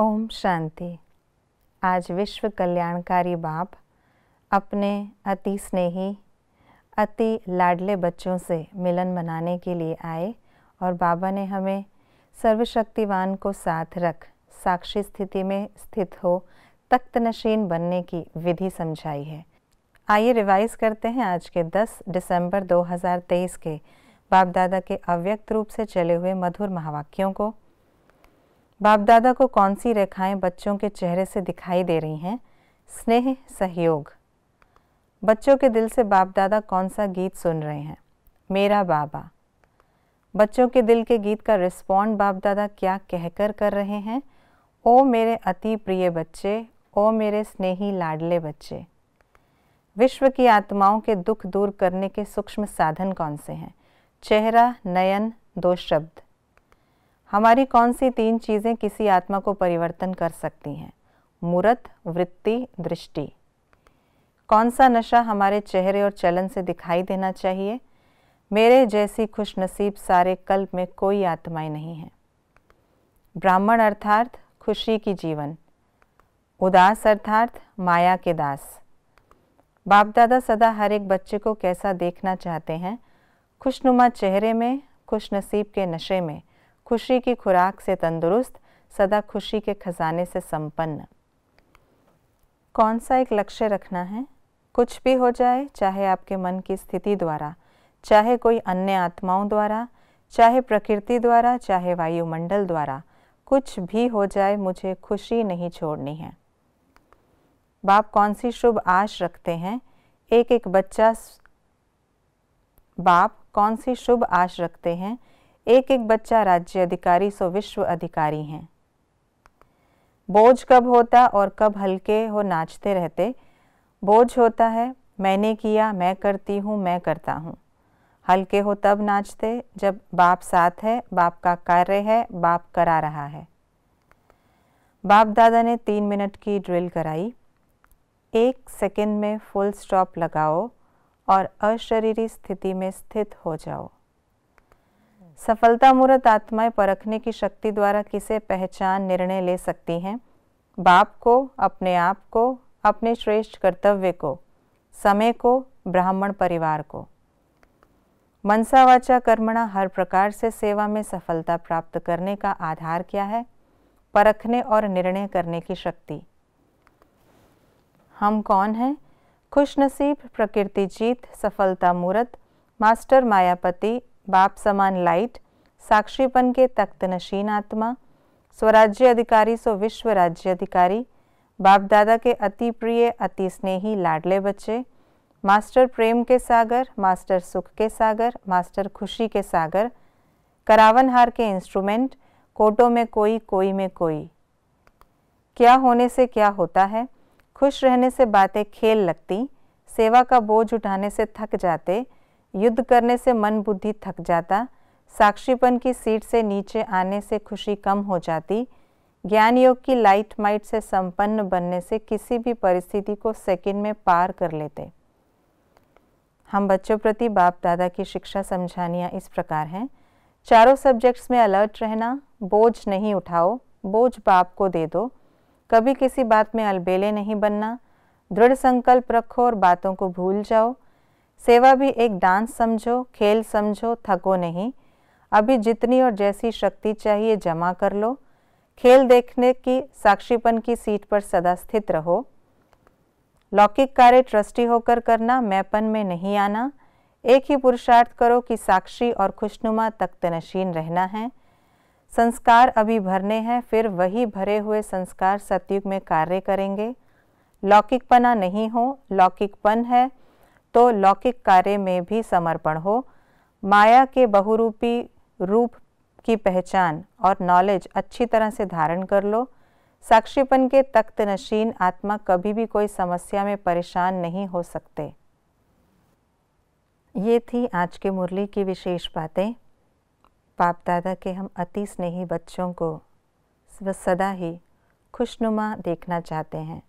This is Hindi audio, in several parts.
ओम शांति आज विश्व कल्याणकारी बाप अपने अति स्नेही अति लाडले बच्चों से मिलन मनाने के लिए आए और बाबा ने हमें सर्वशक्तिवान को साथ रख साक्षी स्थिति में स्थित हो तख्तनशीन बनने की विधि समझाई है आइए रिवाइज करते हैं आज के 10 दिसंबर 2023 के बाप दादा के अव्यक्त रूप से चले हुए मधुर महावाक्यों को बाप दादा को कौन सी रेखाएं बच्चों के चेहरे से दिखाई दे रही हैं स्नेह सहयोग बच्चों के दिल से बाप दादा कौन सा गीत सुन रहे हैं मेरा बाबा बच्चों के दिल के गीत का रिस्पॉन्ड बाप दादा क्या कहकर कर रहे हैं ओ मेरे अति प्रिय बच्चे ओ मेरे स्नेही लाडले बच्चे विश्व की आत्माओं के दुख दूर करने के सूक्ष्म साधन कौन से हैं चेहरा नयन दो शब्द हमारी कौन सी तीन चीज़ें किसी आत्मा को परिवर्तन कर सकती हैं मूर्त वृत्ति दृष्टि कौन सा नशा हमारे चेहरे और चलन से दिखाई देना चाहिए मेरे जैसी खुशनसीब सारे कल्प में कोई आत्माएं नहीं है ब्राह्मण अर्थार्थ खुशी की जीवन उदास अर्थार्थ माया के दास बाप दादा सदा हर एक बच्चे को कैसा देखना चाहते हैं खुशनुमा चेहरे में खुशनसीब के नशे में खुशी की खुराक से तंदुरुस्त सदा खुशी के खजाने से संपन्न कौन सा एक लक्ष्य रखना है कुछ भी हो जाए चाहे आपके मन की स्थिति द्वारा चाहे कोई अन्य आत्माओं द्वारा चाहे प्रकृति द्वारा चाहे वायुमंडल द्वारा कुछ भी हो जाए मुझे खुशी नहीं छोड़नी है बाप कौन सी शुभ आश रखते हैं एक एक बच्चा बाप कौन सी शुभ आश रखते हैं एक एक बच्चा राज्य अधिकारी सो विश्व अधिकारी हैं बोझ कब होता और कब हल्के हो नाचते रहते बोझ होता है मैंने किया मैं करती हूँ मैं करता हूँ हल्के हो तब नाचते जब बाप साथ है बाप का कार्य है बाप करा रहा है बाप दादा ने तीन मिनट की ड्रिल कराई एक सेकंड में फुल स्टॉप लगाओ और अशरीरी स्थिति में स्थित हो जाओ सफलता मूर्त आत्माएं परखने की शक्ति द्वारा किसे पहचान निर्णय ले सकती हैं बाप को अपने आप को अपने श्रेष्ठ कर्तव्य को समय को ब्राह्मण परिवार को मनसा वाचा कर्मणा हर प्रकार से सेवा में सफलता प्राप्त करने का आधार क्या है परखने और निर्णय करने की शक्ति हम कौन हैं खुशनसीब प्रकृति जीत सफलता मूर्त मास्टर मायापति बाप समान लाइट साक्षीपन के तख्त नशीन आत्मा स्वराज्य अधिकारी सो विश्व राज्य अधिकारी बाप दादा के अति प्रिय अति स्नेही लाडले बच्चे मास्टर प्रेम के सागर मास्टर सुख के सागर मास्टर खुशी के सागर करावन हार के इंस्ट्रूमेंट कोटों में कोई कोई में कोई क्या होने से क्या होता है खुश रहने से बातें खेल लगती सेवा का बोझ उठाने से थक जाते युद्ध करने से मन बुद्धि थक जाता साक्षीपन की सीट से नीचे आने से खुशी कम हो जाती ज्ञान योग की लाइट माइट से संपन्न बनने से किसी भी परिस्थिति को सेकंड में पार कर लेते हम बच्चों प्रति बाप दादा की शिक्षा समझानियाँ इस प्रकार हैं चारों सब्जेक्ट्स में अलर्ट रहना बोझ नहीं उठाओ बोझ बाप को दे दो कभी किसी बात में अलबेले नहीं बनना दृढ़ संकल्प रखो और बातों को भूल जाओ सेवा भी एक डांस समझो खेल समझो थको नहीं अभी जितनी और जैसी शक्ति चाहिए जमा कर लो खेल देखने की साक्षीपन की सीट पर सदा स्थित रहो लौकिक कार्य ट्रस्टी होकर करना मैपन में नहीं आना एक ही पुरुषार्थ करो कि साक्षी और खुशनुमा तख्तनशीन रहना है संस्कार अभी भरने हैं फिर वही भरे हुए संस्कार सतयुग में कार्य करेंगे लौकिकपना नहीं हो लौकिकपन है तो लौकिक कार्य में भी समर्पण हो माया के बहुरूपी रूप की पहचान और नॉलेज अच्छी तरह से धारण कर लो साक्षीपन के तख्त नशीन आत्मा कभी भी कोई समस्या में परेशान नहीं हो सकते ये थी आज के मुरली की विशेष बातें बाप दादा के हम अति स्नेही बच्चों को सदा ही खुशनुमा देखना चाहते हैं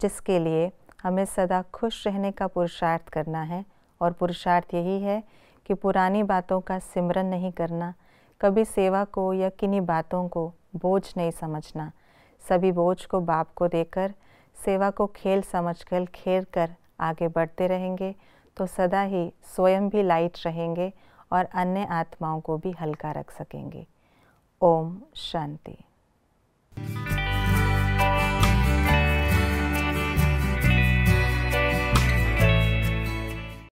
जिसके लिए हमें सदा खुश रहने का पुरुषार्थ करना है और पुरुषार्थ यही है कि पुरानी बातों का सिमरन नहीं करना कभी सेवा को या किन्हीं बातों को बोझ नहीं समझना सभी बोझ को बाप को देकर सेवा को खेल समझकर खेल कर आगे बढ़ते रहेंगे तो सदा ही स्वयं भी लाइट रहेंगे और अन्य आत्माओं को भी हल्का रख सकेंगे ओम शांति